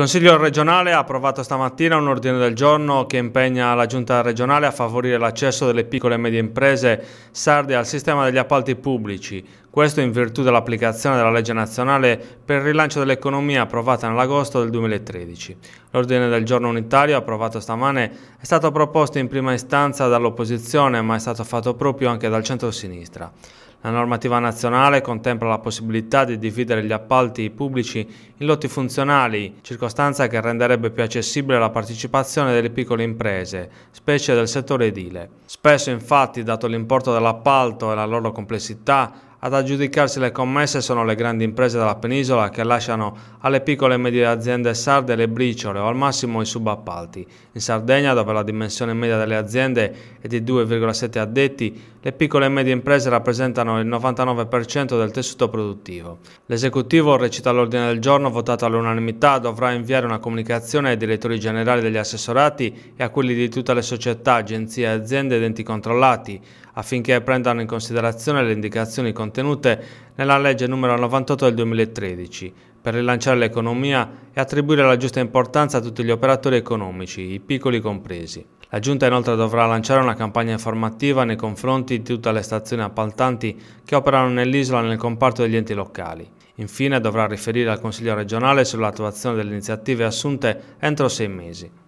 Il Consiglio regionale ha approvato stamattina un ordine del giorno che impegna la Giunta regionale a favorire l'accesso delle piccole e medie imprese sarde al sistema degli appalti pubblici, questo in virtù dell'applicazione della legge nazionale per il rilancio dell'economia approvata nell'agosto del 2013. L'ordine del giorno unitario approvato stamane è stato proposto in prima istanza dall'opposizione ma è stato fatto proprio anche dal centro-sinistra. La normativa nazionale contempla la possibilità di dividere gli appalti pubblici in lotti funzionali, circostanza che renderebbe più accessibile la partecipazione delle piccole imprese, specie del settore edile. Spesso infatti, dato l'importo dell'appalto e la loro complessità, ad aggiudicarsi le commesse sono le grandi imprese della penisola che lasciano alle piccole e medie aziende sarde le briciole o al massimo i subappalti. In Sardegna, dove la dimensione media delle aziende è di 2,7 addetti, le piccole e medie imprese rappresentano il 99% del tessuto produttivo. L'esecutivo recita l'ordine del giorno votato all'unanimità dovrà inviare una comunicazione ai direttori generali degli assessorati e a quelli di tutte le società, agenzie, aziende ed enti controllati affinché prendano in considerazione le indicazioni contenute contenute nella legge numero 98 del 2013 per rilanciare l'economia e attribuire la giusta importanza a tutti gli operatori economici, i piccoli compresi. La Giunta inoltre dovrà lanciare una campagna informativa nei confronti di tutte le stazioni appaltanti che operano nell'isola nel comparto degli enti locali. Infine dovrà riferire al Consiglio regionale sull'attuazione delle iniziative assunte entro sei mesi.